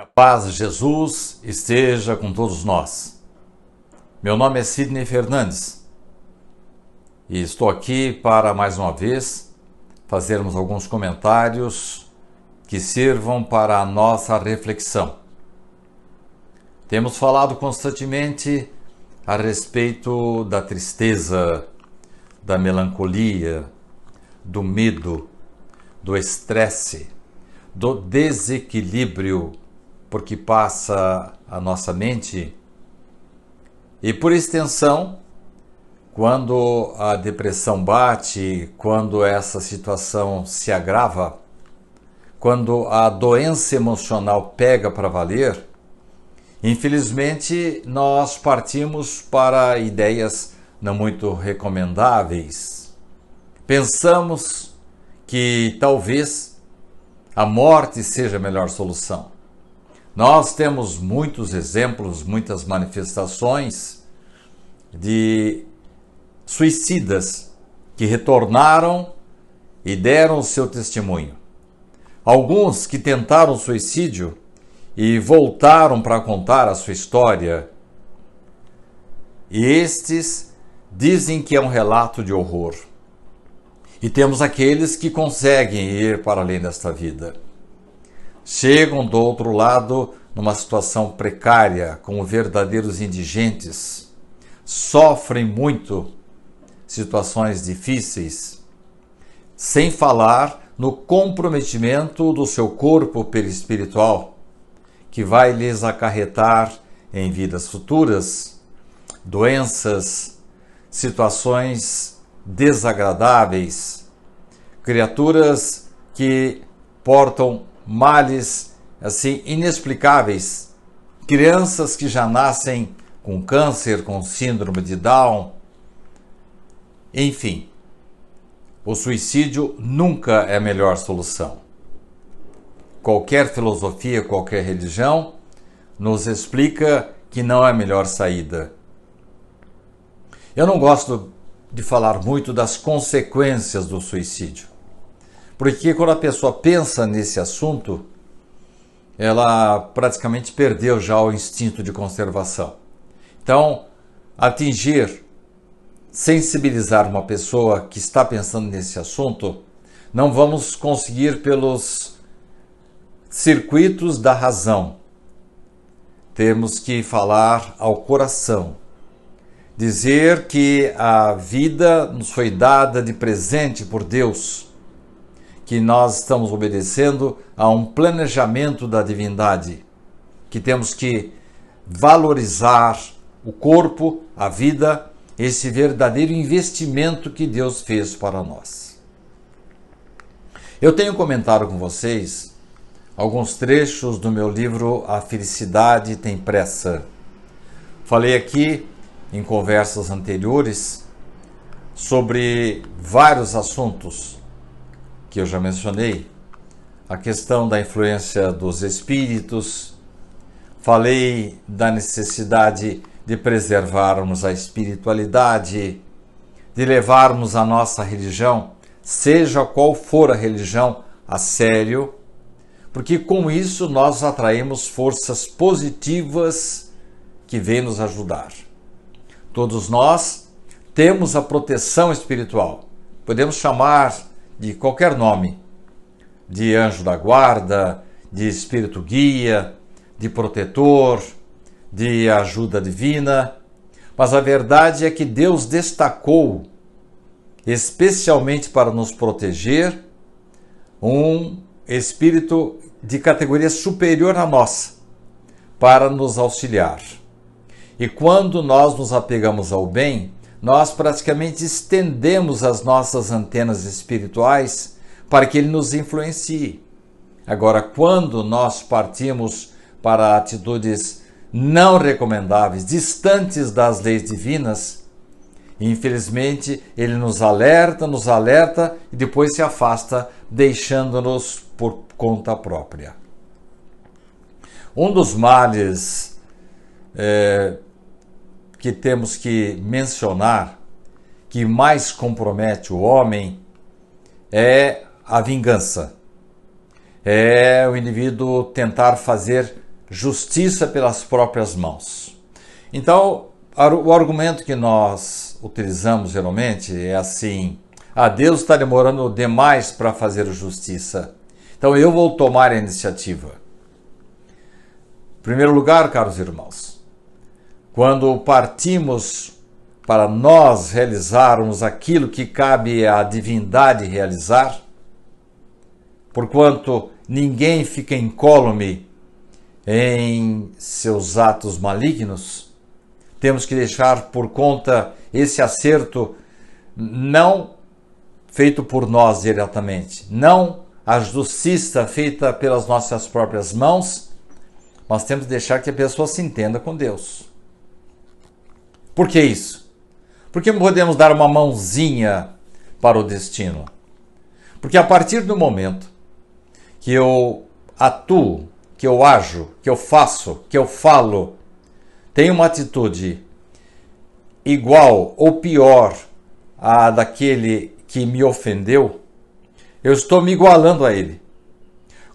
a paz de Jesus esteja com todos nós. Meu nome é Sidney Fernandes e estou aqui para mais uma vez fazermos alguns comentários que sirvam para a nossa reflexão. Temos falado constantemente a respeito da tristeza, da melancolia, do medo, do estresse, do desequilíbrio porque passa a nossa mente. E por extensão, quando a depressão bate, quando essa situação se agrava, quando a doença emocional pega para valer, infelizmente nós partimos para ideias não muito recomendáveis. Pensamos que talvez a morte seja a melhor solução. Nós temos muitos exemplos, muitas manifestações de suicidas que retornaram e deram seu testemunho. Alguns que tentaram suicídio e voltaram para contar a sua história. E estes dizem que é um relato de horror. E temos aqueles que conseguem ir para além desta vida chegam do outro lado numa situação precária, como verdadeiros indigentes, sofrem muito situações difíceis, sem falar no comprometimento do seu corpo perispiritual, que vai lhes acarretar em vidas futuras doenças, situações desagradáveis, criaturas que portam males assim inexplicáveis. Crianças que já nascem com câncer, com síndrome de Down. Enfim, o suicídio nunca é a melhor solução. Qualquer filosofia, qualquer religião nos explica que não é a melhor saída. Eu não gosto de falar muito das consequências do suicídio. Porque quando a pessoa pensa nesse assunto, ela praticamente perdeu já o instinto de conservação. Então, atingir, sensibilizar uma pessoa que está pensando nesse assunto, não vamos conseguir pelos circuitos da razão. Temos que falar ao coração. Dizer que a vida nos foi dada de presente por Deus que nós estamos obedecendo a um planejamento da divindade, que temos que valorizar o corpo, a vida, esse verdadeiro investimento que Deus fez para nós. Eu tenho comentado com vocês alguns trechos do meu livro A Felicidade Tem Pressa. Falei aqui em conversas anteriores sobre vários assuntos que eu já mencionei, a questão da influência dos espíritos, falei da necessidade de preservarmos a espiritualidade, de levarmos a nossa religião, seja qual for a religião, a sério, porque com isso nós atraímos forças positivas que vêm nos ajudar. Todos nós temos a proteção espiritual. Podemos chamar de qualquer nome, de anjo da guarda, de espírito guia, de protetor, de ajuda divina. Mas a verdade é que Deus destacou, especialmente para nos proteger, um espírito de categoria superior à nossa, para nos auxiliar. E quando nós nos apegamos ao bem, nós praticamente estendemos as nossas antenas espirituais para que ele nos influencie. Agora, quando nós partimos para atitudes não recomendáveis, distantes das leis divinas, infelizmente ele nos alerta, nos alerta e depois se afasta, deixando-nos por conta própria. Um dos males é, que temos que mencionar que mais compromete o homem é a vingança. É o indivíduo tentar fazer justiça pelas próprias mãos. Então, o argumento que nós utilizamos geralmente é assim: ah, Deus está demorando demais para fazer justiça, então eu vou tomar a iniciativa. Em primeiro lugar, caros irmãos, quando partimos para nós realizarmos aquilo que cabe à divindade realizar, porquanto ninguém fica incólume em seus atos malignos, temos que deixar por conta esse acerto não feito por nós diretamente, não a justiça feita pelas nossas próprias mãos, mas temos que deixar que a pessoa se entenda com Deus. Por que isso? Porque não podemos dar uma mãozinha para o destino. Porque a partir do momento que eu atuo, que eu ajo, que eu faço, que eu falo, tenho uma atitude igual ou pior à daquele que me ofendeu, eu estou me igualando a ele.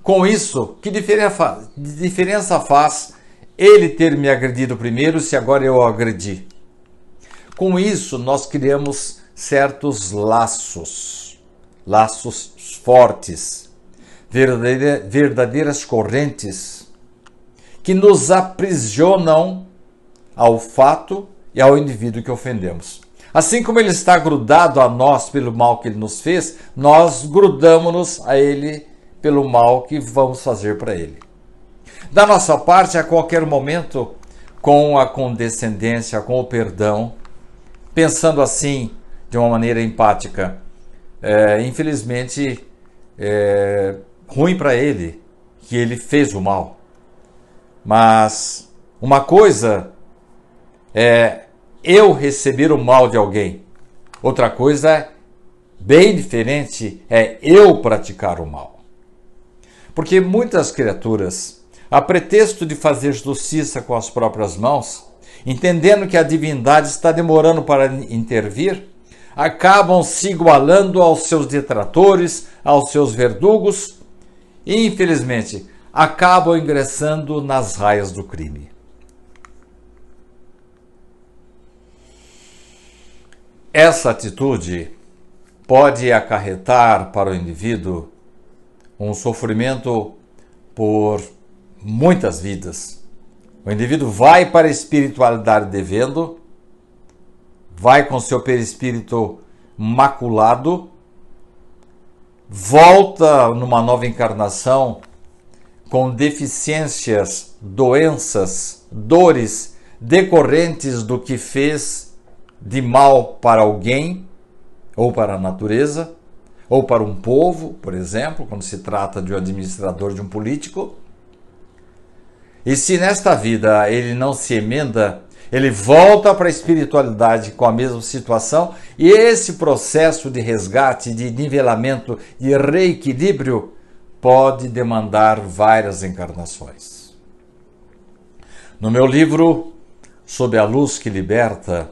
Com isso, que diferença faz ele ter me agredido primeiro se agora eu o agredi? Com isso, nós criamos certos laços, laços fortes, verdadeiras correntes que nos aprisionam ao fato e ao indivíduo que ofendemos. Assim como ele está grudado a nós pelo mal que ele nos fez, nós grudamos-nos a ele pelo mal que vamos fazer para ele. Da nossa parte, a qualquer momento, com a condescendência, com o perdão, Pensando assim, de uma maneira empática, é, infelizmente, é, ruim para ele que ele fez o mal. Mas uma coisa é eu receber o mal de alguém, outra coisa bem diferente é eu praticar o mal. Porque muitas criaturas, a pretexto de fazer justiça com as próprias mãos, entendendo que a divindade está demorando para intervir, acabam se igualando aos seus detratores, aos seus verdugos e, infelizmente, acabam ingressando nas raias do crime. Essa atitude pode acarretar para o indivíduo um sofrimento por muitas vidas o indivíduo vai para a espiritualidade devendo, vai com seu perispírito maculado, volta numa nova encarnação com deficiências, doenças, dores decorrentes do que fez de mal para alguém ou para a natureza ou para um povo, por exemplo, quando se trata de um administrador de um político. E se nesta vida ele não se emenda, ele volta para a espiritualidade com a mesma situação e esse processo de resgate, de nivelamento, de reequilíbrio pode demandar várias encarnações. No meu livro Sob a Luz que Liberta,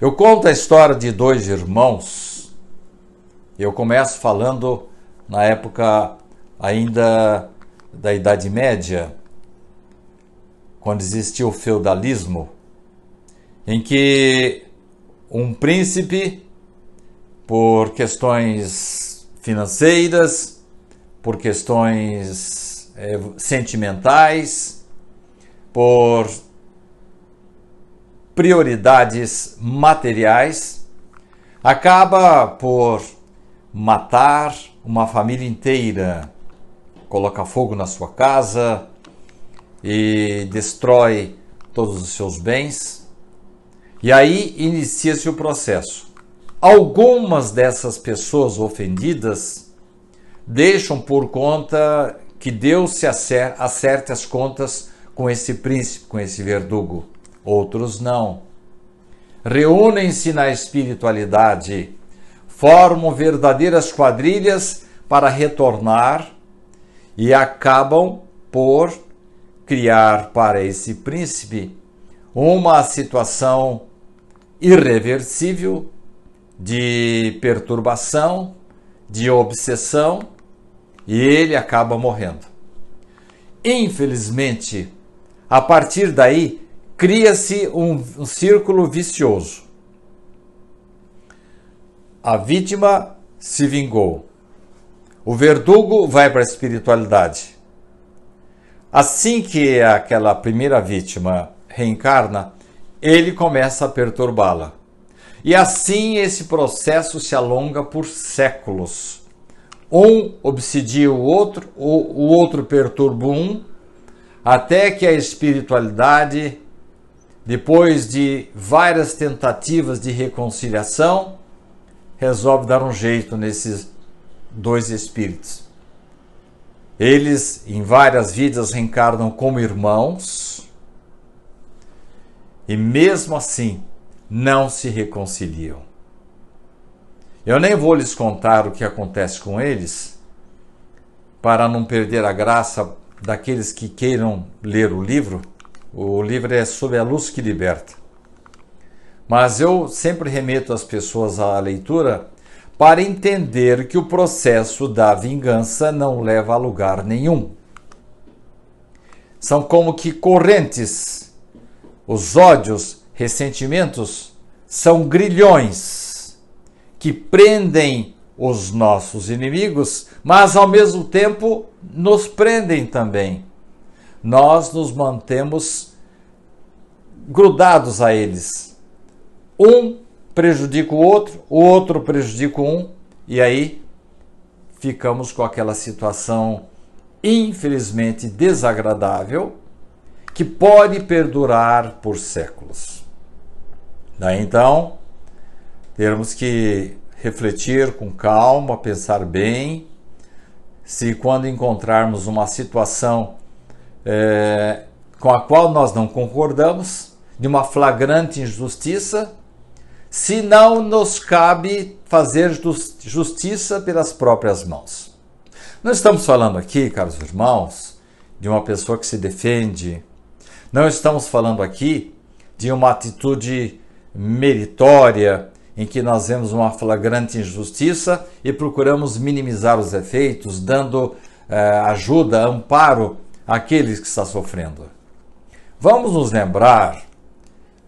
eu conto a história de dois irmãos. Eu começo falando na época ainda da Idade Média, quando existia o feudalismo, em que um príncipe, por questões financeiras, por questões é, sentimentais, por prioridades materiais, acaba por matar uma família inteira, coloca fogo na sua casa, e destrói todos os seus bens. E aí inicia-se o processo. Algumas dessas pessoas ofendidas deixam por conta que Deus se acer acerte as contas com esse príncipe, com esse verdugo. Outros não. Reúnem-se na espiritualidade, formam verdadeiras quadrilhas para retornar e acabam por criar para esse príncipe uma situação irreversível de perturbação, de obsessão e ele acaba morrendo. Infelizmente, a partir daí cria-se um, um círculo vicioso. A vítima se vingou. O verdugo vai para a espiritualidade. Assim que aquela primeira vítima reencarna, ele começa a perturbá-la. E assim esse processo se alonga por séculos. Um obsidia o outro, o outro perturba um, até que a espiritualidade, depois de várias tentativas de reconciliação, resolve dar um jeito nesses dois espíritos. Eles, em várias vidas, reencarnam como irmãos e, mesmo assim, não se reconciliam. Eu nem vou lhes contar o que acontece com eles, para não perder a graça daqueles que queiram ler o livro. O livro é sobre a Luz que Liberta. Mas eu sempre remeto as pessoas à leitura para entender que o processo da vingança não leva a lugar nenhum. São como que correntes. Os ódios, ressentimentos são grilhões que prendem os nossos inimigos, mas ao mesmo tempo nos prendem também. Nós nos mantemos grudados a eles. Um prejudica o outro, o outro prejudica um, e aí ficamos com aquela situação infelizmente desagradável que pode perdurar por séculos. Daí né? então, temos que refletir com calma, pensar bem, se quando encontrarmos uma situação é, com a qual nós não concordamos, de uma flagrante injustiça, se não nos cabe fazer justiça pelas próprias mãos. Nós estamos falando aqui, caros irmãos, de uma pessoa que se defende. Não estamos falando aqui de uma atitude meritória em que nós vemos uma flagrante injustiça e procuramos minimizar os efeitos, dando eh, ajuda, amparo àqueles que está sofrendo. Vamos nos lembrar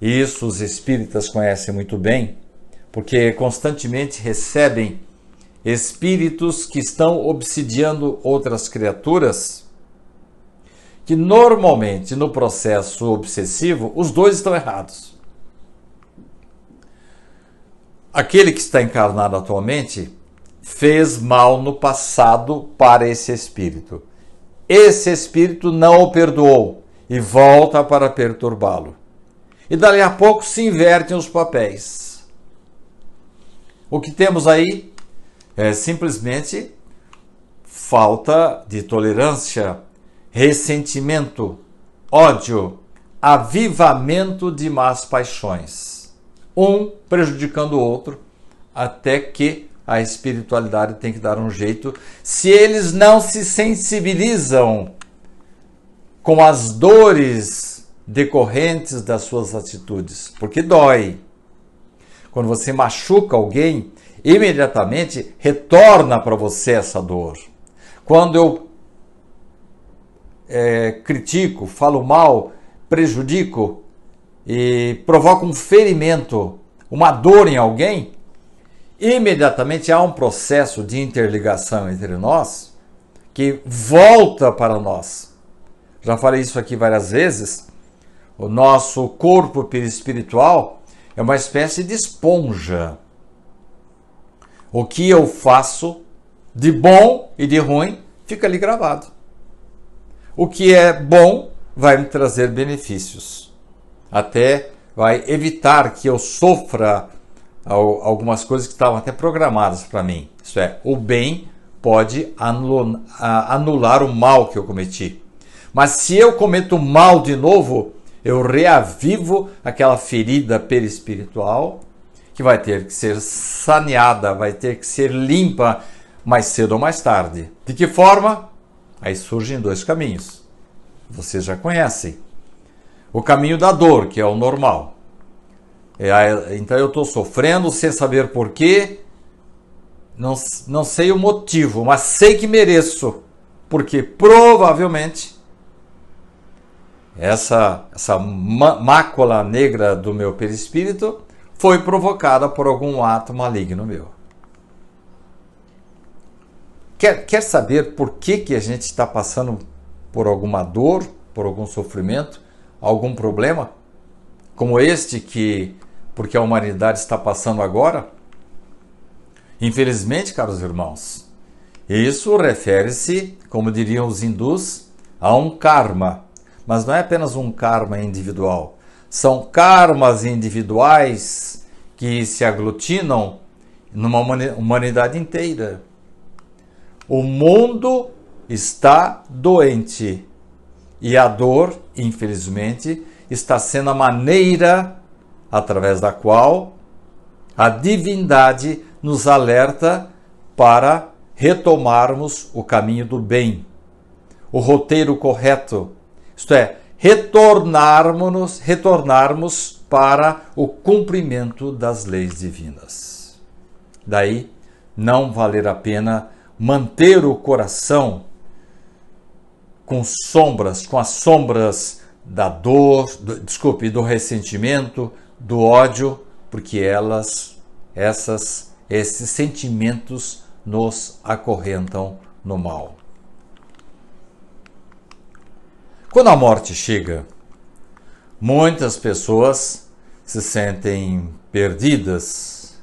isso os espíritas conhecem muito bem, porque constantemente recebem espíritos que estão obsidiando outras criaturas, que normalmente no processo obsessivo os dois estão errados. Aquele que está encarnado atualmente fez mal no passado para esse espírito. Esse espírito não o perdoou e volta para perturbá-lo e dali a pouco se invertem os papéis. O que temos aí é simplesmente falta de tolerância, ressentimento, ódio, avivamento de más paixões, um prejudicando o outro, até que a espiritualidade tem que dar um jeito. Se eles não se sensibilizam com as dores decorrentes das suas atitudes, porque dói. Quando você machuca alguém, imediatamente retorna para você essa dor. Quando eu é, critico, falo mal, prejudico e provoco um ferimento, uma dor em alguém, imediatamente há um processo de interligação entre nós que volta para nós. Já falei isso aqui várias vezes o nosso corpo espiritual é uma espécie de esponja. O que eu faço de bom e de ruim fica ali gravado. O que é bom vai me trazer benefícios, até vai evitar que eu sofra algumas coisas que estavam até programadas para mim. Isso é, o bem pode anular o mal que eu cometi. Mas se eu cometo mal de novo, eu reavivo aquela ferida perispiritual que vai ter que ser saneada, vai ter que ser limpa mais cedo ou mais tarde. De que forma? Aí surgem dois caminhos. Vocês já conhecem. O caminho da dor, que é o normal. É, ah, então eu estou sofrendo sem saber porquê, não, não sei o motivo, mas sei que mereço, porque provavelmente essa, essa mácula negra do meu perispírito foi provocada por algum ato maligno meu. Quer, quer saber por que, que a gente está passando por alguma dor, por algum sofrimento, algum problema? Como este que porque a humanidade está passando agora? Infelizmente, caros irmãos, isso refere-se, como diriam os hindus, a um karma mas não é apenas um karma individual. São karmas individuais que se aglutinam numa humanidade inteira. O mundo está doente e a dor, infelizmente, está sendo a maneira através da qual a divindade nos alerta para retomarmos o caminho do bem, o roteiro correto, isto é, retornarmos, retornarmos para o cumprimento das leis divinas. Daí, não valer a pena manter o coração com sombras, com as sombras da dor, do, desculpe, do ressentimento, do ódio, porque elas, essas, esses sentimentos nos acorrentam no mal. Quando a morte chega, muitas pessoas se sentem perdidas,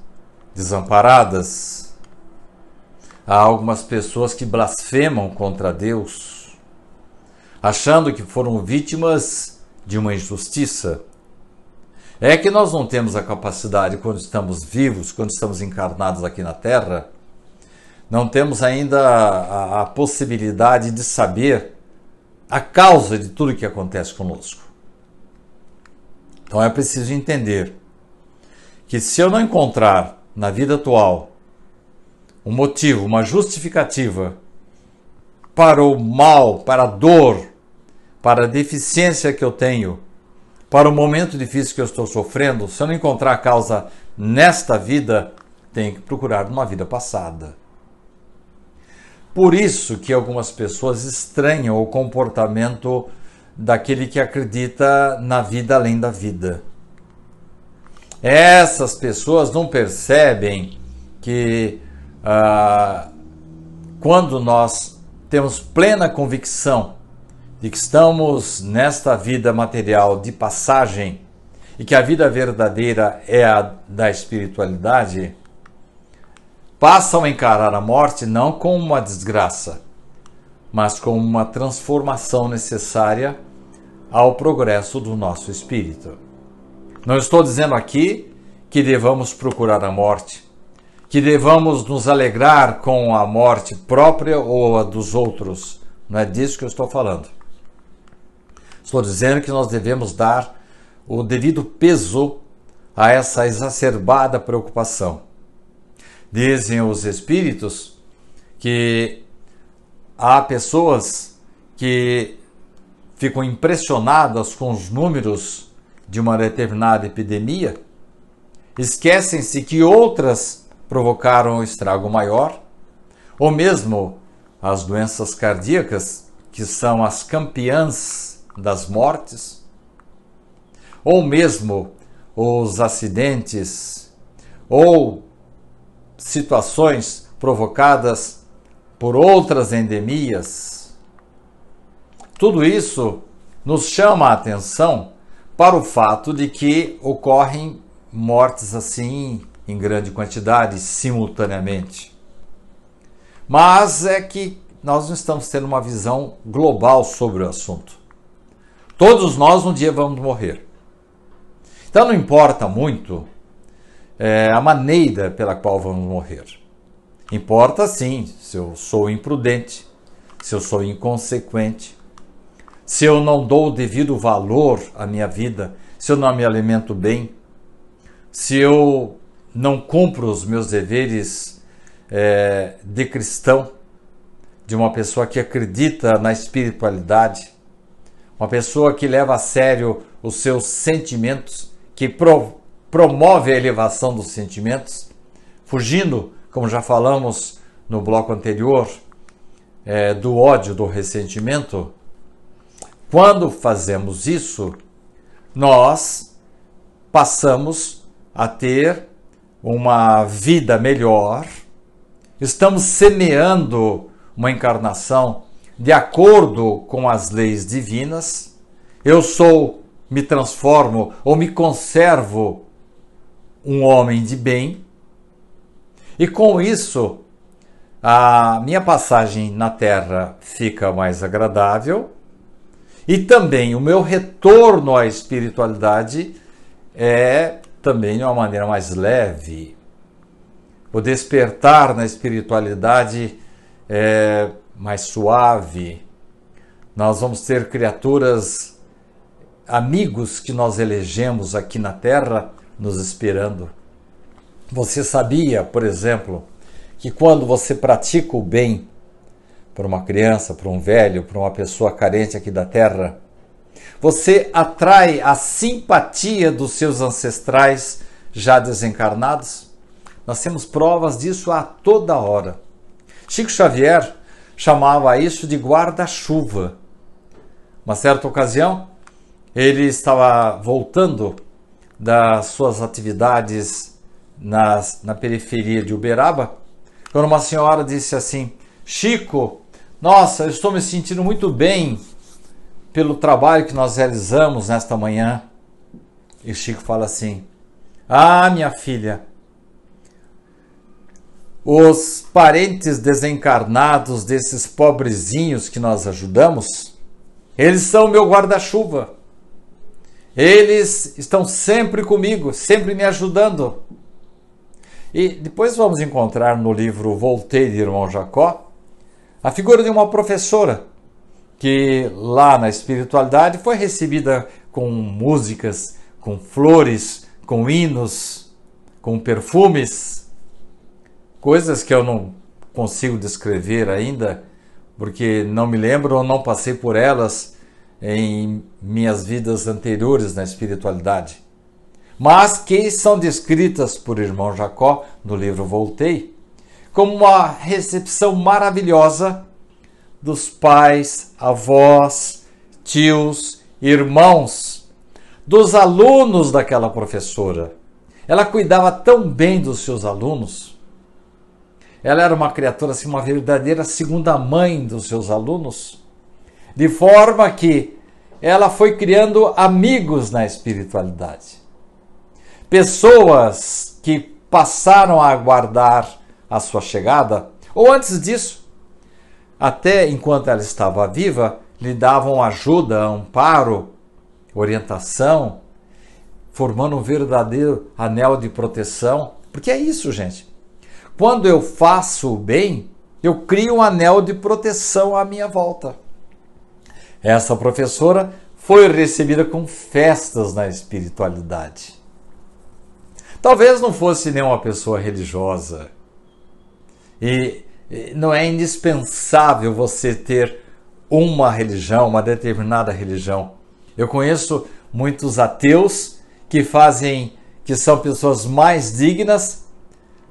desamparadas. Há algumas pessoas que blasfemam contra Deus, achando que foram vítimas de uma injustiça. É que nós não temos a capacidade, quando estamos vivos, quando estamos encarnados aqui na Terra, não temos ainda a, a, possibilidade de saber a causa de tudo que acontece conosco. Então é preciso entender que se eu não encontrar na vida atual um motivo, uma justificativa para o mal, para a dor, para a deficiência que eu tenho, para o momento difícil que eu estou sofrendo, se eu não encontrar a causa nesta vida, tenho que procurar numa vida passada. Por isso que algumas pessoas estranham o comportamento daquele que acredita na vida além da vida. Essas pessoas não percebem que ah, quando nós temos plena convicção de que estamos nesta vida material de passagem e que a vida verdadeira é a da espiritualidade, passam a encarar a morte não como uma desgraça, mas como uma transformação necessária ao progresso do nosso espírito. Não estou dizendo aqui que devamos procurar a morte, que devamos nos alegrar com a morte própria ou a dos outros. Não é disso que eu estou falando. Estou dizendo que nós devemos dar o devido peso a essa exacerbada preocupação Dizem os espíritos que há pessoas que ficam impressionadas com os números de uma determinada epidemia, esquecem-se que outras provocaram um estrago maior, ou mesmo as doenças cardíacas, que são as campeãs das mortes, ou mesmo os acidentes, ou situações provocadas por outras endemias. Tudo isso nos chama a atenção para o fato de que ocorrem mortes assim em grande quantidade simultaneamente. Mas é que nós não estamos tendo uma visão global sobre o assunto. Todos nós um dia vamos morrer. Então não importa muito é, a maneira pela qual vamos morrer. Importa sim se eu sou imprudente, se eu sou inconsequente, se eu não dou o devido valor à minha vida, se eu não me alimento bem, se eu não cumpro os meus deveres é, de cristão, de uma pessoa que acredita na espiritualidade, uma pessoa que leva a sério os seus sentimentos, que prov promove a elevação dos sentimentos, fugindo, como já falamos no bloco anterior, é, do ódio, do ressentimento. Quando fazemos isso, nós passamos a ter uma vida melhor, estamos semeando uma encarnação de acordo com as leis divinas. Eu sou, me transformo ou me conservo um homem de bem. E com isso, a minha passagem na Terra fica mais agradável e também o meu retorno à espiritualidade é também de uma maneira mais leve. O despertar na espiritualidade é mais suave. Nós vamos ter criaturas, amigos que nós elegemos aqui na Terra nos esperando. Você sabia, por exemplo, que quando você pratica o bem para uma criança, para um velho, para uma pessoa carente aqui da terra, você atrai a simpatia dos seus ancestrais já desencarnados? Nós temos provas disso a toda hora. Chico Xavier chamava isso de guarda-chuva. Uma certa ocasião, ele estava voltando das suas atividades nas, na periferia de Uberaba, quando uma senhora disse assim: Chico, nossa, eu estou me sentindo muito bem pelo trabalho que nós realizamos nesta manhã. E Chico fala assim: Ah, minha filha, os parentes desencarnados desses pobrezinhos que nós ajudamos, eles são meu guarda-chuva. Eles estão sempre comigo, sempre me ajudando. E depois vamos encontrar no livro Voltei de Irmão Jacó a figura de uma professora que lá na espiritualidade foi recebida com músicas, com flores, com hinos, com perfumes, coisas que eu não consigo descrever ainda, porque não me lembro ou não passei por elas em minhas vidas anteriores na espiritualidade, mas que são descritas por irmão Jacó no livro Voltei como uma recepção maravilhosa dos pais, avós, tios, irmãos, dos alunos daquela professora. Ela cuidava tão bem dos seus alunos. Ela era uma criatura, assim, uma verdadeira segunda mãe dos seus alunos, de forma que ela foi criando amigos na espiritualidade. Pessoas que passaram a aguardar a sua chegada, ou antes disso, até enquanto ela estava viva, lhe davam ajuda, amparo, orientação, formando um verdadeiro anel de proteção. Porque é isso, gente. Quando eu faço o bem, eu crio um anel de proteção à minha volta. Essa professora foi recebida com festas na espiritualidade. Talvez não fosse nenhuma pessoa religiosa. E não é indispensável você ter uma religião, uma determinada religião. Eu conheço muitos ateus que fazem que são pessoas mais dignas,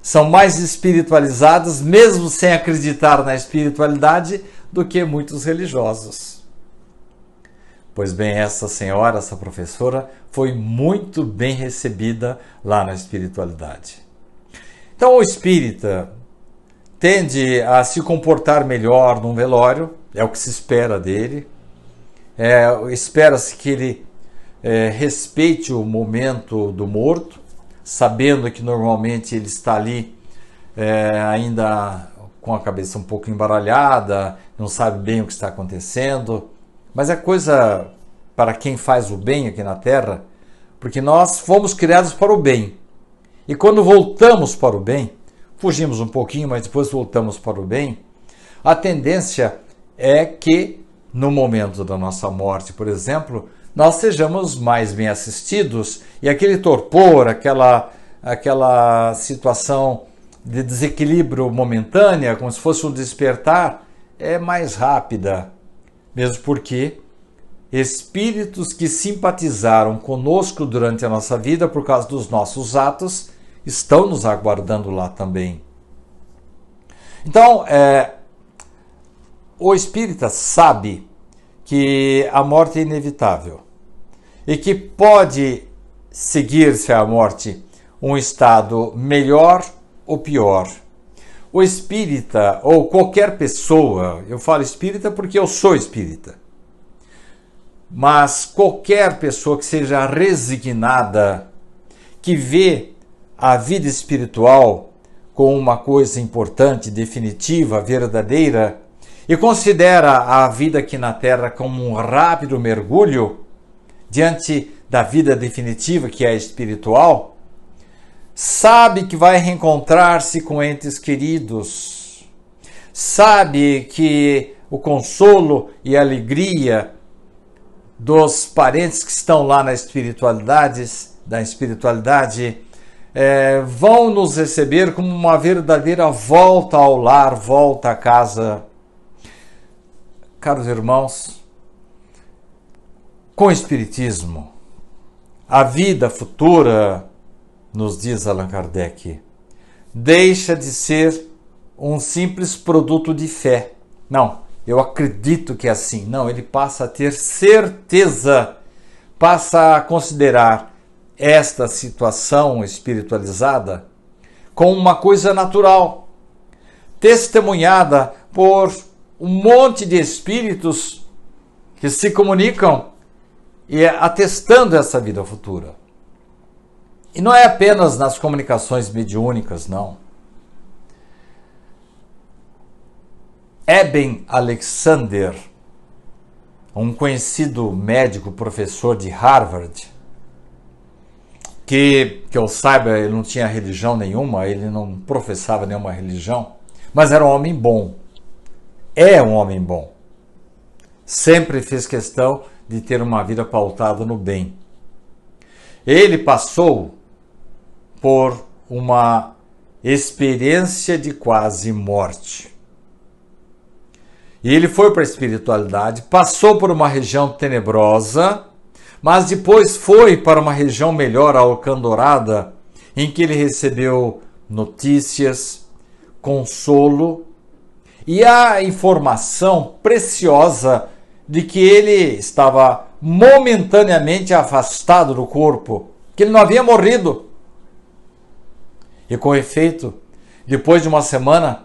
são mais espiritualizadas, mesmo sem acreditar na espiritualidade, do que muitos religiosos. Pois bem, essa senhora, essa professora, foi muito bem recebida lá na espiritualidade. Então, o espírita tende a se comportar melhor num velório, é o que se espera dele. É, Espera-se que ele é, respeite o momento do morto, sabendo que normalmente ele está ali é, ainda com a cabeça um pouco embaralhada, não sabe bem o que está acontecendo, mas é coisa para quem faz o bem aqui na terra, porque nós fomos criados para o bem. E quando voltamos para o bem, fugimos um pouquinho, mas depois voltamos para o bem, a tendência é que no momento da nossa morte, por exemplo, nós sejamos mais bem assistidos e aquele torpor, aquela, aquela situação de desequilíbrio momentânea, como se fosse um despertar, é mais rápida, mesmo porque espíritos que simpatizaram conosco durante a nossa vida por causa dos nossos atos estão nos aguardando lá também. Então, é, o espírita sabe que a morte é inevitável e que pode seguir-se à morte um estado melhor ou pior o espírita ou qualquer pessoa, eu falo espírita porque eu sou espírita, mas qualquer pessoa que seja resignada, que vê a vida espiritual como uma coisa importante, definitiva, verdadeira, e considera a vida aqui na Terra como um rápido mergulho diante da vida definitiva que é espiritual, sabe que vai reencontrar-se com entes queridos, sabe que o consolo e a alegria dos parentes que estão lá na espiritualidade, da espiritualidade é, vão nos receber como uma verdadeira volta ao lar, volta à casa. Caros irmãos, com o Espiritismo, a vida futura nos diz Allan Kardec, deixa de ser um simples produto de fé. Não, eu acredito que é assim. Não, ele passa a ter certeza, passa a considerar esta situação espiritualizada com uma coisa natural, testemunhada por um monte de espíritos que se comunicam e atestando essa vida futura. E não é apenas nas comunicações mediúnicas, não. Eben Alexander, um conhecido médico professor de Harvard, que, que eu saiba, ele não tinha religião nenhuma, ele não professava nenhuma religião, mas era um homem bom. É um homem bom. Sempre fez questão de ter uma vida pautada no bem. Ele passou por uma experiência de quase morte. E ele foi para a espiritualidade, passou por uma região tenebrosa, mas depois foi para uma região melhor, a Alcandorada, em que ele recebeu notícias, consolo e a informação preciosa de que ele estava momentaneamente afastado do corpo, que ele não havia morrido, e com efeito, depois de uma semana,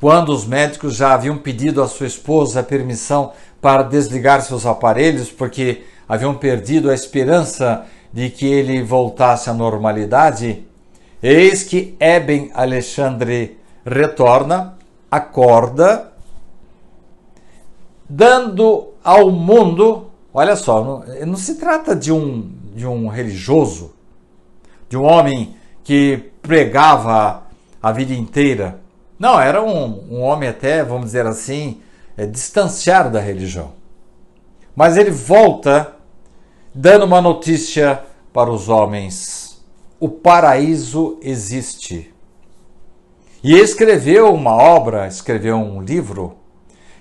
quando os médicos já haviam pedido à sua esposa permissão para desligar seus aparelhos, porque haviam perdido a esperança de que ele voltasse à normalidade, eis que Eben Alexandre retorna, acorda, dando ao mundo, olha só, não, não se trata de um, de um religioso, de um homem que pregava a vida inteira. Não, era um, um homem até, vamos dizer assim, é, distanciado da religião. Mas ele volta dando uma notícia para os homens: o paraíso existe. E escreveu uma obra, escreveu um livro,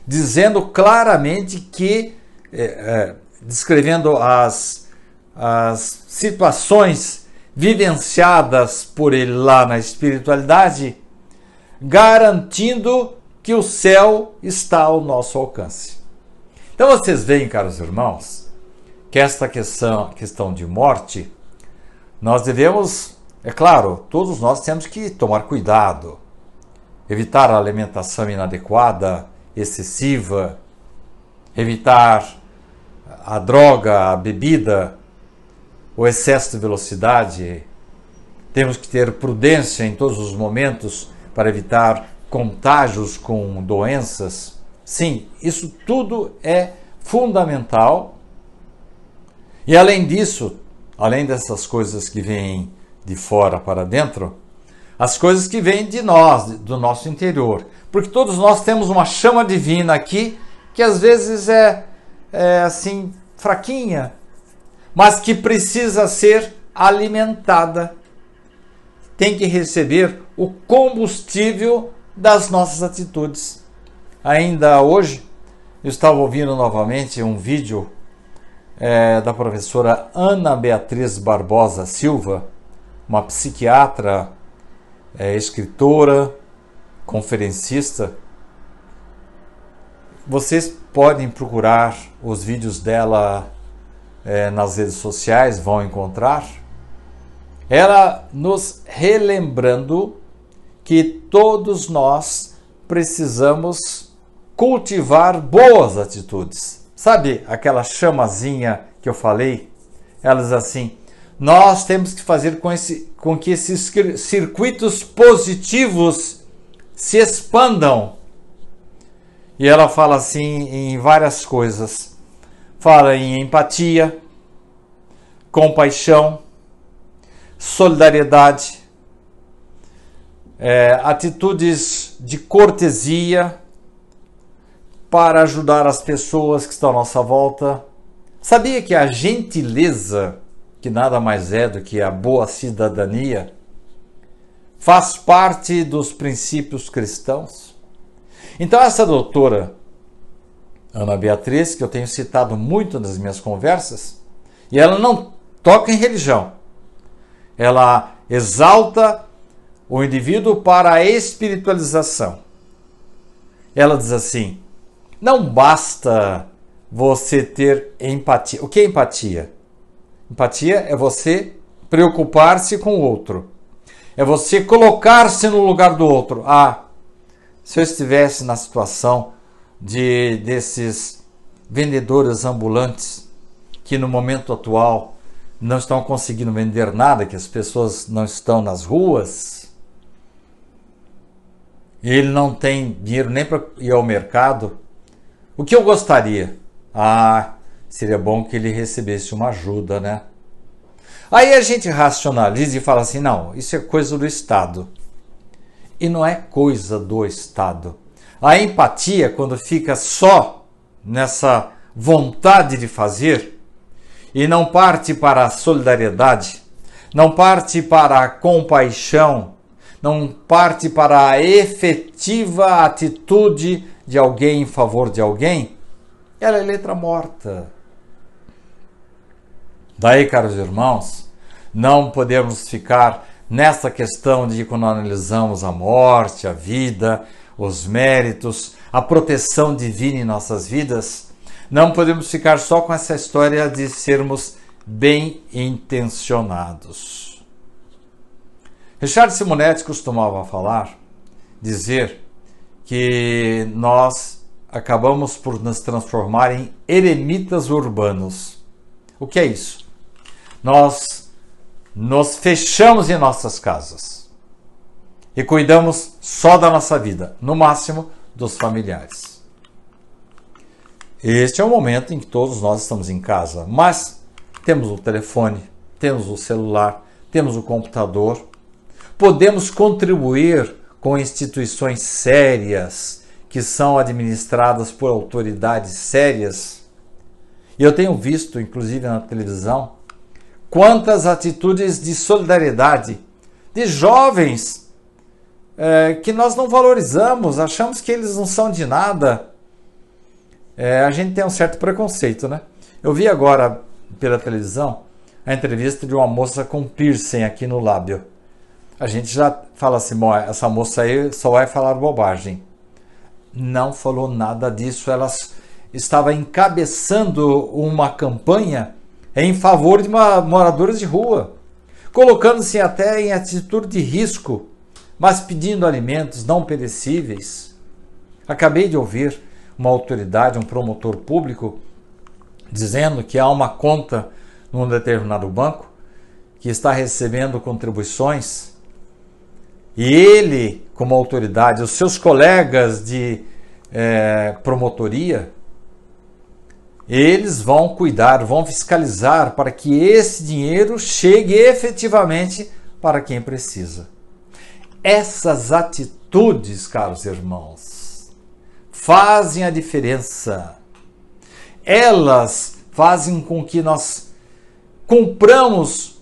dizendo claramente que, é, é, descrevendo as, as situações vivenciadas por ele lá na espiritualidade, garantindo que o céu está ao nosso alcance. Então vocês veem, caros irmãos, que esta questão, questão de morte, nós devemos, é claro, todos nós temos que tomar cuidado, evitar a alimentação inadequada, excessiva, evitar a droga, a bebida, o excesso de velocidade, temos que ter prudência em todos os momentos para evitar contágios com doenças. Sim, isso tudo é fundamental. E além disso, além dessas coisas que vêm de fora para dentro, as coisas que vêm de nós, do nosso interior. Porque todos nós temos uma chama divina aqui que às vezes é, é assim fraquinha, mas que precisa ser alimentada, tem que receber o combustível das nossas atitudes. Ainda hoje, eu estava ouvindo novamente um vídeo é, da professora Ana Beatriz Barbosa Silva, uma psiquiatra, é, escritora, conferencista. Vocês podem procurar os vídeos dela é, nas redes sociais vão encontrar, ela nos relembrando que todos nós precisamos cultivar boas atitudes. Sabe aquela chamazinha que eu falei? elas assim: nós temos que fazer com, esse, com que esses circuitos positivos se expandam. E ela fala assim em várias coisas fala em empatia, compaixão, solidariedade, é, atitudes de cortesia para ajudar as pessoas que estão à nossa volta. Sabia que a gentileza, que nada mais é do que a boa cidadania, faz parte dos princípios cristãos? Então, essa doutora Ana Beatriz, que eu tenho citado muito nas minhas conversas, e ela não toca em religião. Ela exalta o indivíduo para a espiritualização. Ela diz assim: não basta você ter empatia. O que é empatia? Empatia é você preocupar-se com o outro. É você colocar-se no lugar do outro. Ah, se eu estivesse na situação de desses vendedores ambulantes que no momento atual não estão conseguindo vender nada, que as pessoas não estão nas ruas. E ele não tem dinheiro nem para ir ao mercado. O que eu gostaria? Ah, seria bom que ele recebesse uma ajuda, né? Aí a gente racionaliza e fala assim: não, isso é coisa do Estado. E não é coisa do Estado. A empatia, quando fica só nessa vontade de fazer e não parte para a solidariedade, não parte para a compaixão, não parte para a efetiva atitude de alguém em favor de alguém, ela é letra morta. Daí, caros irmãos, não podemos ficar nessa questão de quando analisamos a morte, a vida, os méritos, a proteção divina em nossas vidas, não podemos ficar só com essa história de sermos bem intencionados. Richard Simonetti costumava falar, dizer que nós acabamos por nos transformar em eremitas urbanos. O que é isso? Nós nos fechamos em nossas casas e cuidamos só da nossa vida, no máximo dos familiares. Este é o momento em que todos nós estamos em casa, mas temos o telefone, temos o celular, temos o computador. Podemos contribuir com instituições sérias que são administradas por autoridades sérias. E eu tenho visto, inclusive na televisão, quantas atitudes de solidariedade de jovens é, que nós não valorizamos, achamos que eles não são de nada. É, a gente tem um certo preconceito, né? Eu vi agora pela televisão a entrevista de uma moça com piercing aqui no lábio. A gente já fala assim, essa moça aí só vai falar bobagem. Não falou nada disso. Ela estava encabeçando uma campanha em favor de uma, moradores de rua, colocando-se até em atitude de risco mas pedindo alimentos não perecíveis. Acabei de ouvir uma autoridade, um promotor público, dizendo que há uma conta num determinado banco que está recebendo contribuições e ele, como autoridade, os seus colegas de é, promotoria, eles vão cuidar, vão fiscalizar para que esse dinheiro chegue efetivamente para quem precisa. Essas atitudes, caros irmãos, fazem a diferença. Elas fazem com que nós cumpramos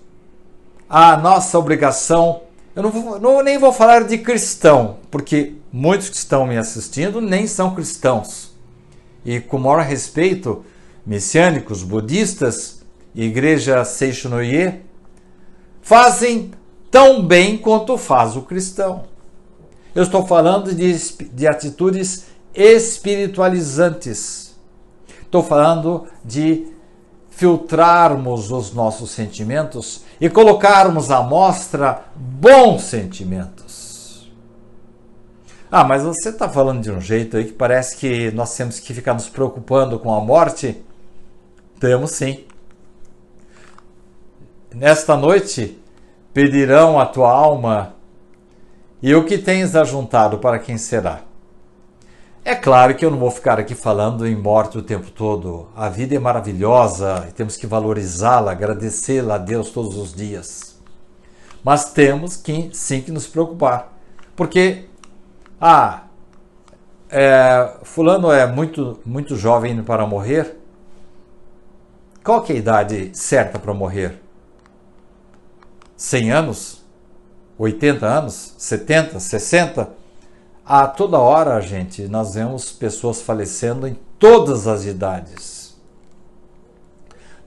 a nossa obrigação. Eu não, vou, não nem vou falar de cristão, porque muitos que estão me assistindo nem são cristãos. E com maior respeito, messiânicos, budistas, Igreja Seishonoye, fazem tão bem quanto faz o cristão. Eu estou falando de, de atitudes espiritualizantes. Estou falando de filtrarmos os nossos sentimentos e colocarmos à mostra bons sentimentos. Ah, mas você está falando de um jeito aí que parece que nós temos que ficar nos preocupando com a morte? Temos sim. Nesta noite, pedirão a tua alma, e o que tens ajuntado para quem será? É claro que eu não vou ficar aqui falando em morte o tempo todo. A vida é maravilhosa e temos que valorizá-la, agradecê-la a Deus todos os dias. Mas temos que sim que nos preocupar, porque ah, é, fulano é muito muito jovem para morrer. Qual é a idade certa para morrer? 100 anos, 80 anos, 70, 60. A toda hora, gente, nós vemos pessoas falecendo em todas as idades.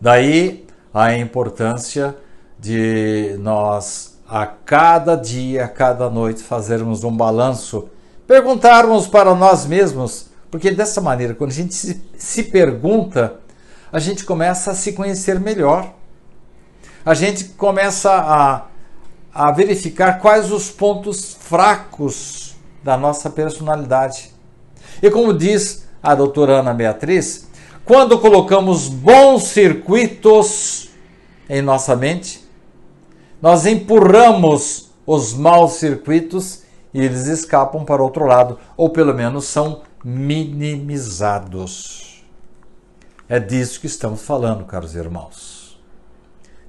Daí a importância de nós, a cada dia, a cada noite, fazermos um balanço, perguntarmos para nós mesmos, porque dessa maneira, quando a gente se, se pergunta, a gente começa a se conhecer melhor a gente começa a, a verificar quais os pontos fracos da nossa personalidade. E como diz a doutora Ana Beatriz, quando colocamos bons circuitos em nossa mente, nós empurramos os maus circuitos e eles escapam para outro lado, ou pelo menos são minimizados. É disso que estamos falando, caros irmãos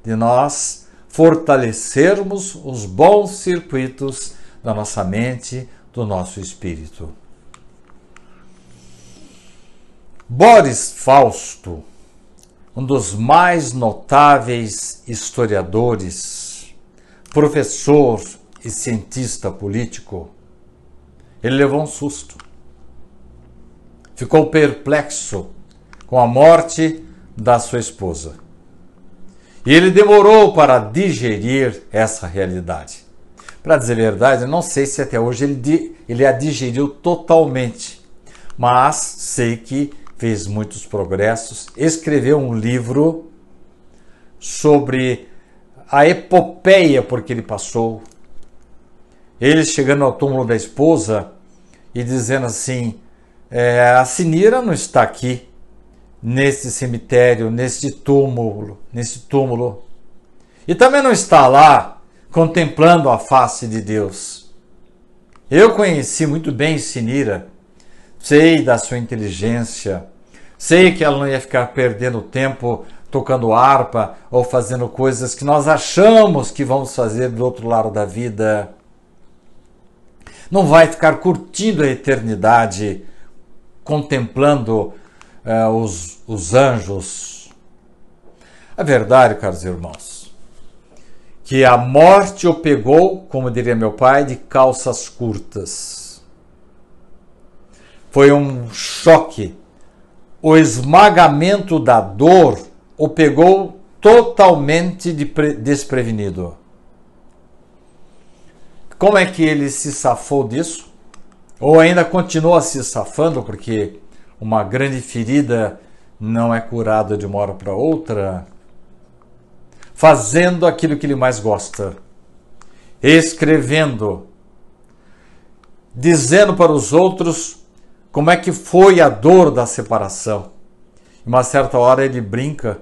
de nós fortalecermos os bons circuitos da nossa mente, do nosso espírito. Boris Fausto, um dos mais notáveis historiadores, professor e cientista político, ele levou um susto. Ficou perplexo com a morte da sua esposa. E ele demorou para digerir essa realidade. Para dizer a verdade, eu não sei se até hoje ele, ele a digeriu totalmente, mas sei que fez muitos progressos, escreveu um livro sobre a epopeia por que ele passou. Ele chegando ao túmulo da esposa e dizendo assim: é, a Sinira não está aqui, neste cemitério, neste túmulo, neste túmulo. E também não está lá contemplando a face de Deus. Eu conheci muito bem Sinira, sei da sua inteligência, sei que ela não ia ficar perdendo tempo tocando harpa ou fazendo coisas que nós achamos que vamos fazer do outro lado da vida. Não vai ficar curtindo a eternidade, contemplando é, os, os anjos. A verdade, caros irmãos, que a morte o pegou, como diria meu pai, de calças curtas. Foi um choque. O esmagamento da dor o pegou totalmente de desprevenido. Como é que ele se safou disso? Ou ainda continua se safando, porque uma grande ferida não é curada de uma hora para outra, fazendo aquilo que ele mais gosta, escrevendo, dizendo para os outros como é que foi a dor da separação. Em uma certa hora ele brinca,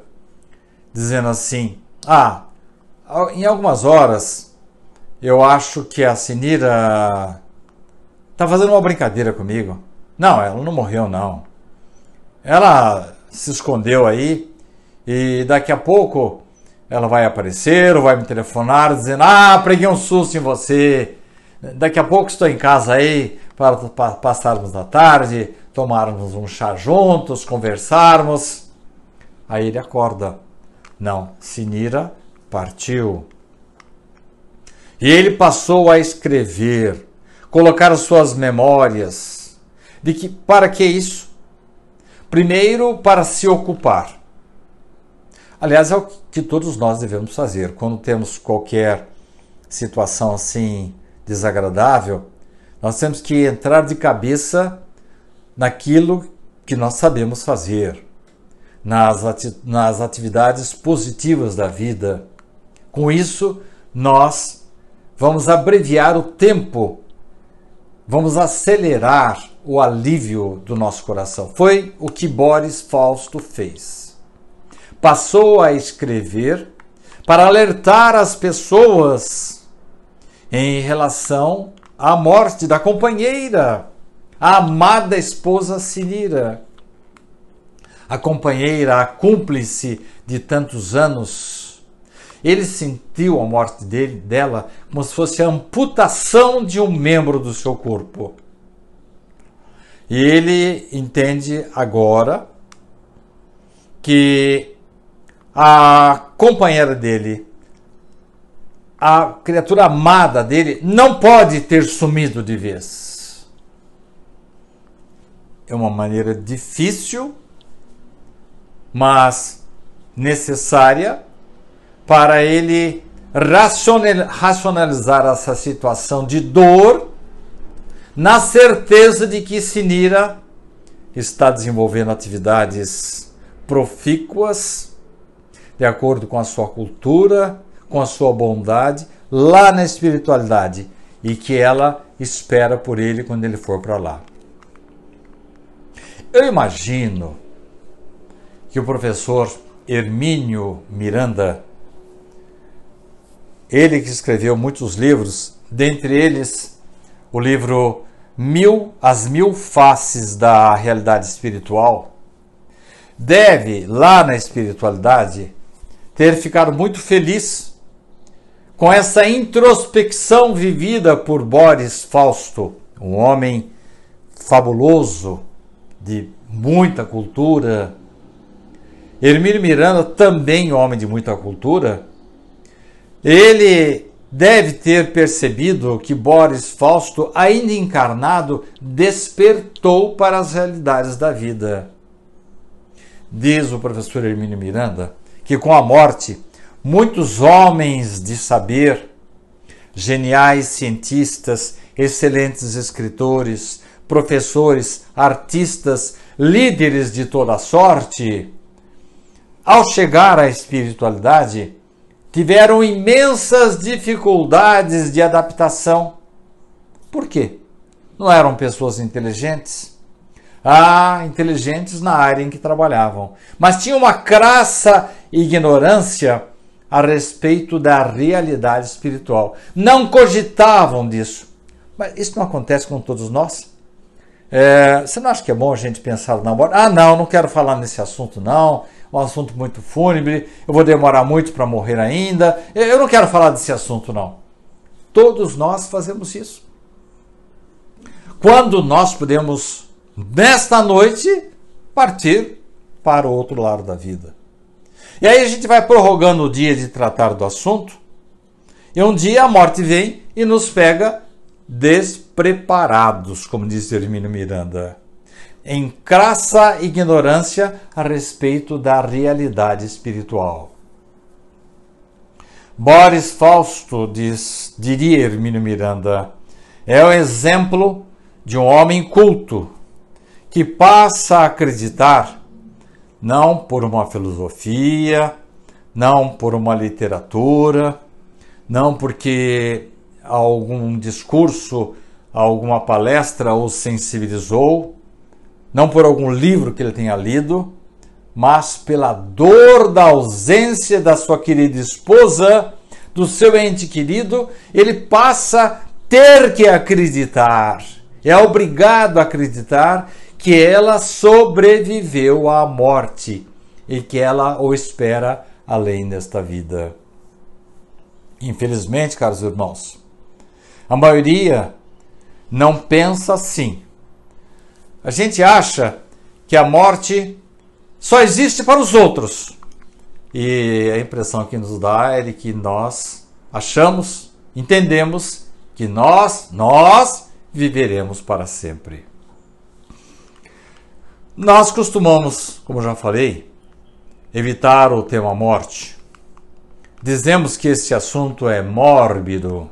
dizendo assim: Ah, em algumas horas eu acho que a Sinira está fazendo uma brincadeira comigo. Não, ela não morreu, não. Ela se escondeu aí e daqui a pouco ela vai aparecer ou vai me telefonar dizendo: Ah, preguei um susto em você. Daqui a pouco estou em casa aí para passarmos da tarde, tomarmos um chá juntos, conversarmos. Aí ele acorda. Não, Sinira partiu. E ele passou a escrever, colocar suas memórias, de que para que isso? Primeiro, para se ocupar. Aliás, é o que todos nós devemos fazer. Quando temos qualquer situação assim desagradável, nós temos que entrar de cabeça naquilo que nós sabemos fazer, nas, ati nas atividades positivas da vida. Com isso, nós vamos abreviar o tempo vamos acelerar o alívio do nosso coração. Foi o que Boris Fausto fez. Passou a escrever para alertar as pessoas em relação à morte da companheira, a amada esposa Cirira. a companheira, a cúmplice de tantos anos ele sentiu a morte dele, dela como se fosse a amputação de um membro do seu corpo. E ele entende agora que a companheira dele, a criatura amada dele, não pode ter sumido de vez. É uma maneira difícil, mas necessária para ele racionalizar essa situação de dor, na certeza de que Sinira está desenvolvendo atividades profícuas, de acordo com a sua cultura, com a sua bondade, lá na espiritualidade, e que ela espera por ele quando ele for para lá. Eu imagino que o professor Hermínio Miranda ele que escreveu muitos livros, dentre eles o livro Mil as Mil Faces da Realidade Espiritual, deve, lá na espiritualidade, ter ficado muito feliz com essa introspecção vivida por Boris Fausto, um homem fabuloso, de muita cultura. Hermílio Miranda, também homem de muita cultura, ele deve ter percebido que Boris Fausto, ainda encarnado, despertou para as realidades da vida. Diz o professor Hermínio Miranda que com a morte, muitos homens de saber, geniais cientistas, excelentes escritores, professores, artistas, líderes de toda sorte, ao chegar à espiritualidade, tiveram imensas dificuldades de adaptação. Por quê? Não eram pessoas inteligentes? Ah, inteligentes na área em que trabalhavam, mas tinham uma crassa ignorância a respeito da realidade espiritual. Não cogitavam disso. Mas isso não acontece com todos nós? É, você não acha que é bom a gente pensar na morte? Ah, não, não quero falar nesse assunto, não um assunto muito fúnebre, eu vou demorar muito para morrer ainda. Eu não quero falar desse assunto, não. Todos nós fazemos isso. Quando nós podemos, nesta noite, partir para o outro lado da vida. E aí a gente vai prorrogando o dia de tratar do assunto, e um dia a morte vem e nos pega despreparados, como diz Hermínio Miranda em crassa ignorância a respeito da realidade espiritual. Boris Fausto, diz, diria Hermínio Miranda, é o exemplo de um homem culto que passa a acreditar não por uma filosofia, não por uma literatura, não porque algum discurso, alguma palestra o sensibilizou, não por algum livro que ele tenha lido, mas pela dor da ausência da sua querida esposa, do seu ente querido, ele passa a ter que acreditar, é obrigado a acreditar que ela sobreviveu à morte e que ela o espera além desta vida. Infelizmente, caros irmãos, a maioria não pensa assim. A gente acha que a morte só existe para os outros. E a impressão que nos dá é de que nós achamos, entendemos que nós, nós viveremos para sempre. Nós costumamos, como já falei, evitar o tema morte. Dizemos que esse assunto é mórbido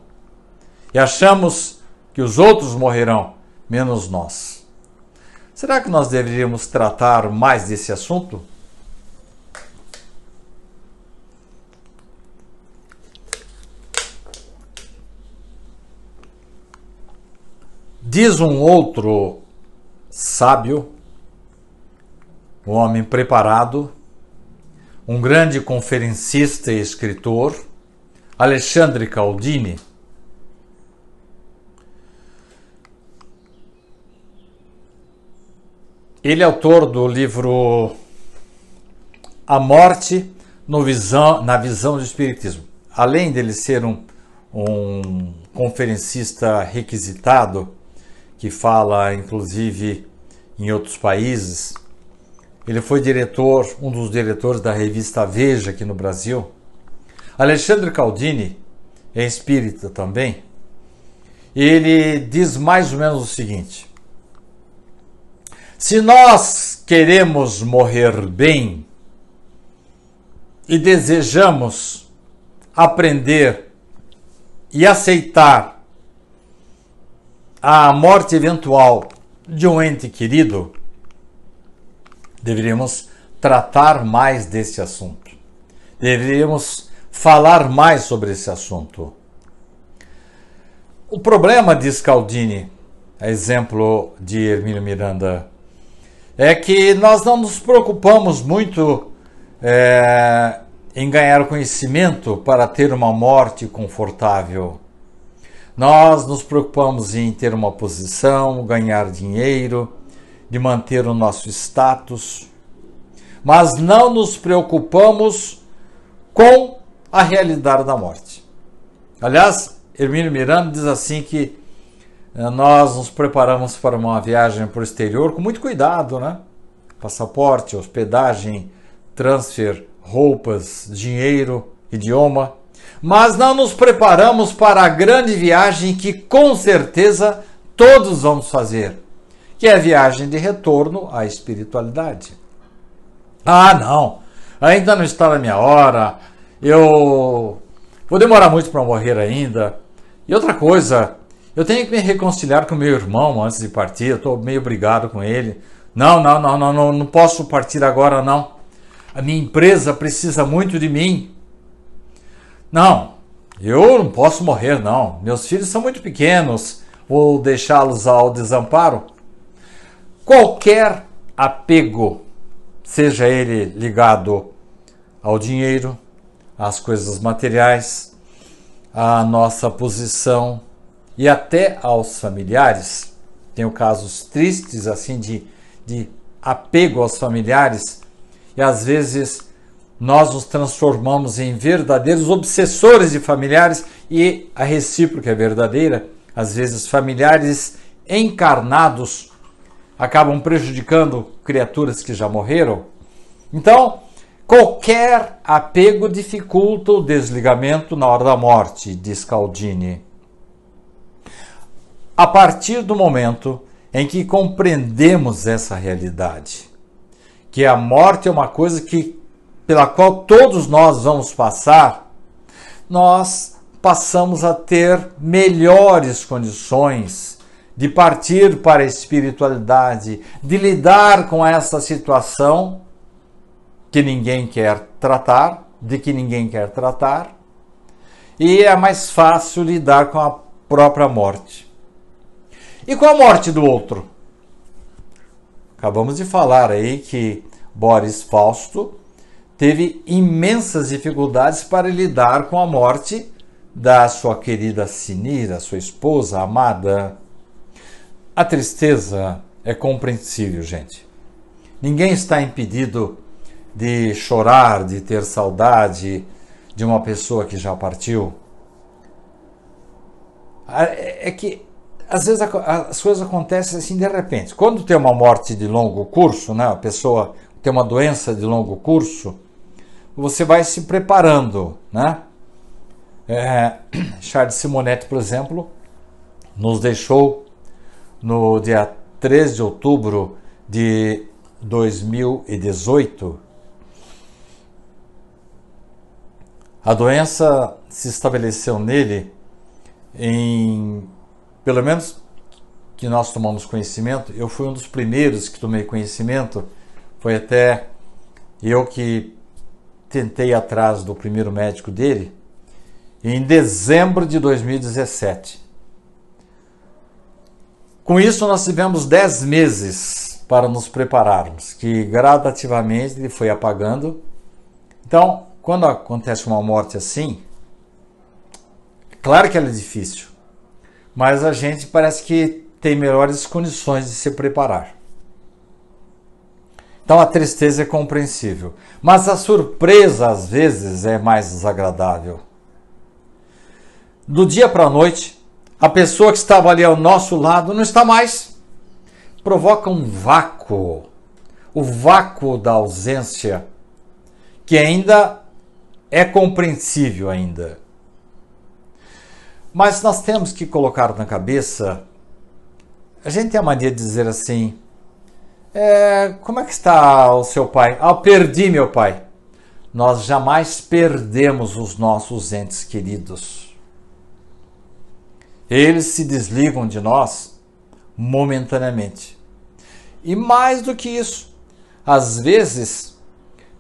e achamos que os outros morrerão, menos nós. Será que nós deveríamos tratar mais desse assunto? Diz um outro sábio, um homem preparado, um grande conferencista e escritor, Alexandre Caldini. Ele é autor do livro A Morte visão, na Visão do Espiritismo. Além dele ser um, um conferencista requisitado, que fala inclusive em outros países, ele foi diretor, um dos diretores da revista Veja aqui no Brasil. Alexandre Caldini é espírita também. Ele diz mais ou menos o seguinte: se nós queremos morrer bem e desejamos aprender e aceitar a morte eventual de um ente querido, deveríamos tratar mais desse assunto. Deveríamos falar mais sobre esse assunto. O problema, diz Caldini, a é exemplo de Hermínio Miranda, é que nós não nos preocupamos muito é, em ganhar conhecimento para ter uma morte confortável. Nós nos preocupamos em ter uma posição, ganhar dinheiro, de manter o nosso status, mas não nos preocupamos com a realidade da morte. Aliás, Hermínio Miranda diz assim que é, nós nos preparamos para uma viagem para o exterior com muito cuidado, né? Passaporte, hospedagem, transfer, roupas, dinheiro, idioma. Mas não nos preparamos para a grande viagem que com certeza todos vamos fazer, que é a viagem de retorno à espiritualidade. Ah, não, ainda não está na minha hora, eu vou demorar muito para morrer ainda. E outra coisa, eu tenho que me reconciliar com meu irmão antes de partir, eu estou meio brigado com ele. Não, não, não, não, não, não posso partir agora, não. A minha empresa precisa muito de mim. Não, eu não posso morrer, não. Meus filhos são muito pequenos, vou deixá-los ao desamparo. Qualquer apego, seja ele ligado ao dinheiro, às coisas materiais, à nossa posição, e até aos familiares. Tenho casos tristes assim de, de apego aos familiares e às vezes nós nos transformamos em verdadeiros obsessores de familiares e a recíproca é verdadeira. Às vezes, familiares encarnados acabam prejudicando criaturas que já morreram. Então, qualquer apego dificulta o desligamento na hora da morte, diz Caldini a partir do momento em que compreendemos essa realidade, que a morte é uma coisa que pela qual todos nós vamos passar, nós passamos a ter melhores condições de partir para a espiritualidade, de lidar com essa situação que ninguém quer tratar, de que ninguém quer tratar, e é mais fácil lidar com a própria morte. E com a morte do outro? Acabamos de falar aí que Boris Fausto teve imensas dificuldades para lidar com a morte da sua querida Sinira, sua esposa amada. A tristeza é compreensível, gente. Ninguém está impedido de chorar, de ter saudade de uma pessoa que já partiu. Ah, é, é que às vezes as coisas acontecem assim de repente. Quando tem uma morte de longo curso, né, a pessoa tem uma doença de longo curso, você vai se preparando, né? É, Charles Simonetti, por exemplo, nos deixou no dia 3 de outubro de 2018. A doença se estabeleceu nele em pelo menos que nós tomamos conhecimento, eu fui um dos primeiros que tomei conhecimento, foi até eu que tentei atrás do primeiro médico dele, em dezembro de 2017. Com isso, nós tivemos 10 meses para nos prepararmos, que gradativamente ele foi apagando. Então, quando acontece uma morte assim, claro que ela é difícil, mas a gente parece que tem melhores condições de se preparar. Então a tristeza é compreensível, mas a surpresa às vezes é mais desagradável. Do dia para a noite, a pessoa que estava ali ao nosso lado não está mais. Provoca um vácuo, o vácuo da ausência, que ainda é compreensível ainda. Mas nós temos que colocar na cabeça. A gente tem a mania de dizer assim: é, como é que está o seu pai? Ah, perdi meu pai. Nós jamais perdemos os nossos entes queridos. Eles se desligam de nós momentaneamente. E mais do que isso, às vezes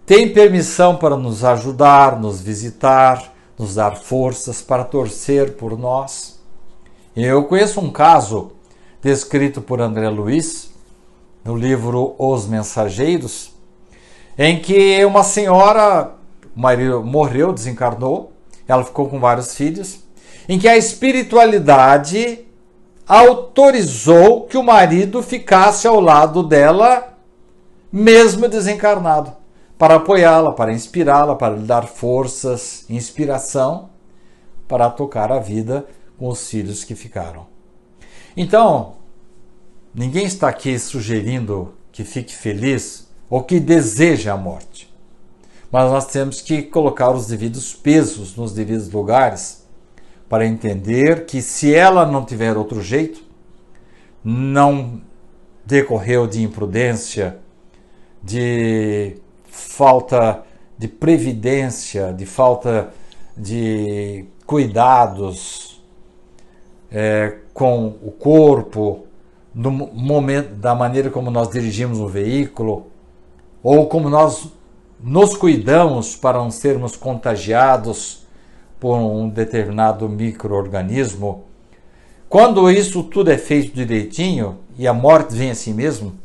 tem permissão para nos ajudar, nos visitar, nos dar forças para torcer por nós. Eu conheço um caso descrito por André Luiz no livro Os Mensageiros, em que uma senhora marido morreu, desencarnou, ela ficou com vários filhos, em que a espiritualidade autorizou que o marido ficasse ao lado dela, mesmo desencarnado para apoiá-la, para inspirá-la, para lhe dar forças, inspiração para tocar a vida com os filhos que ficaram. Então, ninguém está aqui sugerindo que fique feliz ou que deseje a morte. Mas nós temos que colocar os devidos pesos nos devidos lugares para entender que se ela não tiver outro jeito, não decorreu de imprudência, de falta de previdência, de falta de cuidados é, com o corpo, no momento da maneira como nós dirigimos o um veículo, ou como nós nos cuidamos para não sermos contagiados por um determinado microorganismo. Quando isso tudo é feito direitinho e a morte vem assim mesmo,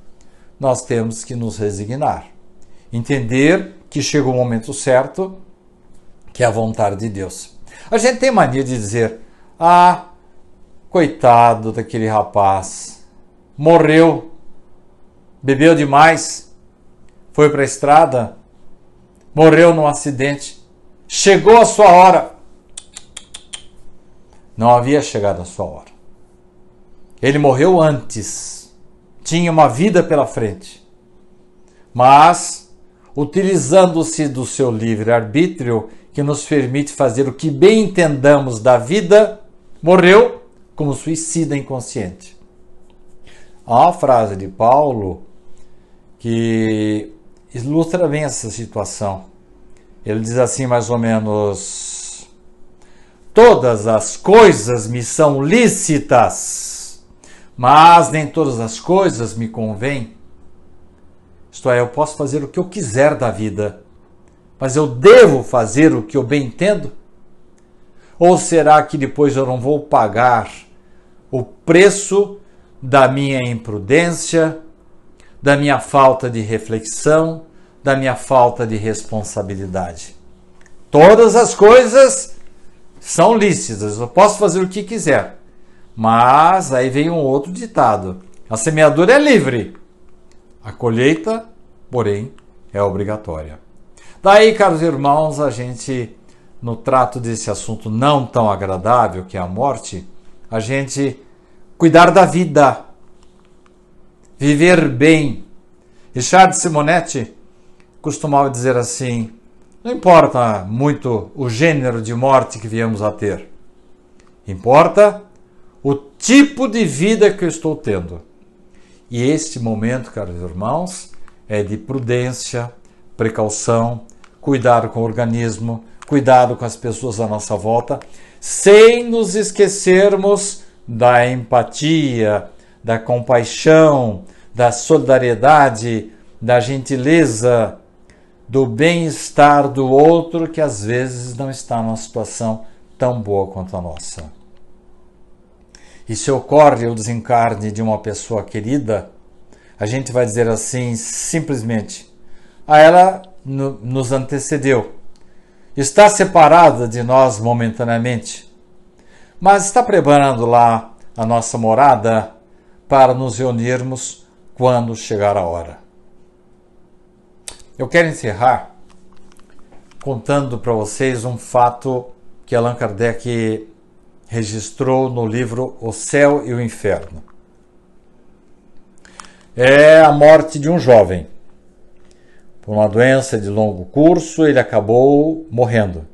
nós temos que nos resignar. Entender que chega o momento certo, que é a vontade de Deus. A gente tem mania de dizer: ah, coitado daquele rapaz, morreu, bebeu demais, foi para a estrada, morreu num acidente, chegou a sua hora. Não havia chegado a sua hora. Ele morreu antes, tinha uma vida pela frente. Mas utilizando-se do seu livre-arbítrio, que nos permite fazer o que bem entendamos da vida, morreu como suicida inconsciente. Há uma frase de Paulo que ilustra bem essa situação. Ele diz assim, mais ou menos: Todas as coisas me são lícitas, mas nem todas as coisas me convêm. Isto é, eu posso fazer o que eu quiser da vida, mas eu devo fazer o que eu bem entendo? Ou será que depois eu não vou pagar o preço da minha imprudência, da minha falta de reflexão, da minha falta de responsabilidade? Todas as coisas são lícitas, eu posso fazer o que quiser. Mas aí vem um outro ditado: a semeadura é livre, a colheita, porém, é obrigatória. Daí, caros irmãos, a gente, no trato desse assunto não tão agradável que é a morte, a gente cuidar da vida, viver bem. Richard Simonetti costumava dizer assim: não importa muito o gênero de morte que viemos a ter, importa o tipo de vida que eu estou tendo. E este momento, caros irmãos, é de prudência, precaução, cuidado com o organismo, cuidado com as pessoas à nossa volta, sem nos esquecermos da empatia, da compaixão, da solidariedade, da gentileza, do bem-estar do outro que às vezes não está numa situação tão boa quanto a nossa e se ocorre o desencarne de uma pessoa querida, a gente vai dizer assim simplesmente: a ela nos antecedeu, está separada de nós momentaneamente, mas está preparando lá a nossa morada para nos reunirmos quando chegar a hora. Eu quero encerrar contando para vocês um fato que Allan Kardec registrou no livro O Céu e o Inferno. É a morte de um jovem. Por uma doença de longo curso, ele acabou morrendo.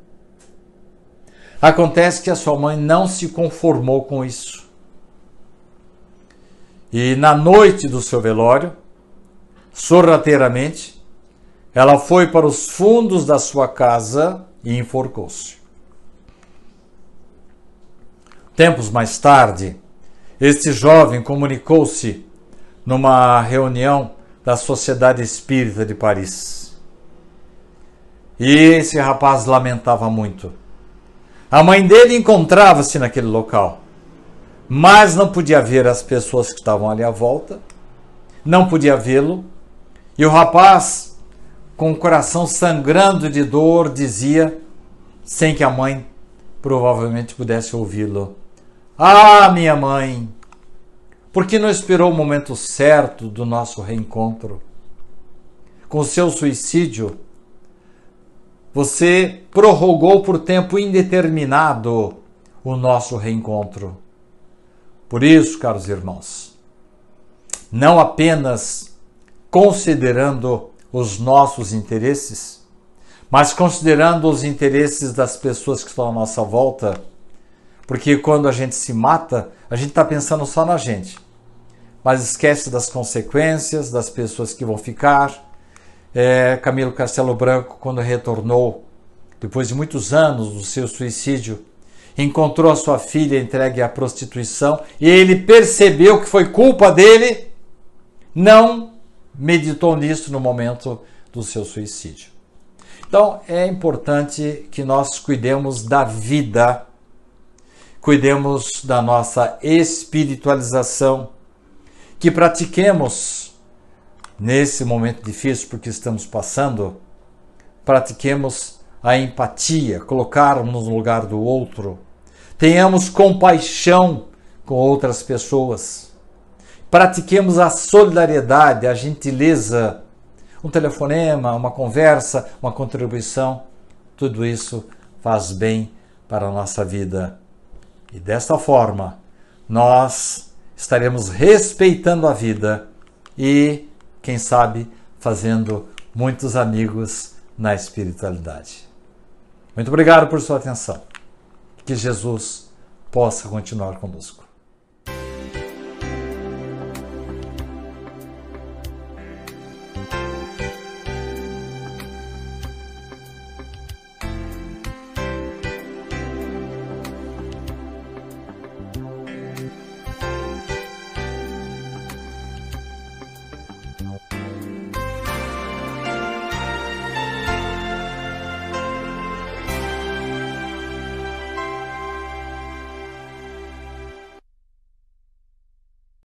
Acontece que a sua mãe não se conformou com isso. E na noite do seu velório, sorrateiramente, ela foi para os fundos da sua casa e enforcou-se. Tempos mais tarde, este jovem comunicou-se numa reunião da Sociedade Espírita de Paris. E esse rapaz lamentava muito. A mãe dele encontrava-se naquele local, mas não podia ver as pessoas que estavam ali à volta, não podia vê-lo, e o rapaz, com o coração sangrando de dor, dizia, sem que a mãe provavelmente pudesse ouvi-lo: ah, minha mãe, por que não esperou o momento certo do nosso reencontro? Com seu suicídio, você prorrogou por tempo indeterminado o nosso reencontro. Por isso, caros irmãos, não apenas considerando os nossos interesses, mas considerando os interesses das pessoas que estão à nossa volta, porque quando a gente se mata, a gente está pensando só na gente, mas esquece das consequências, das pessoas que vão ficar. É, Camilo Castelo Branco, quando retornou, depois de muitos anos do seu suicídio, encontrou a sua filha entregue à prostituição e ele percebeu que foi culpa dele, não meditou nisso no momento do seu suicídio. Então é importante que nós cuidemos da vida cuidemos da nossa espiritualização, que pratiquemos nesse momento difícil porque estamos passando, pratiquemos a empatia, colocarmos no lugar do outro, tenhamos compaixão com outras pessoas, pratiquemos a solidariedade, a gentileza, um telefonema, uma conversa, uma contribuição, tudo isso faz bem para a nossa vida e desta forma, nós estaremos respeitando a vida e, quem sabe, fazendo muitos amigos na espiritualidade. Muito obrigado por sua atenção. Que Jesus possa continuar conosco.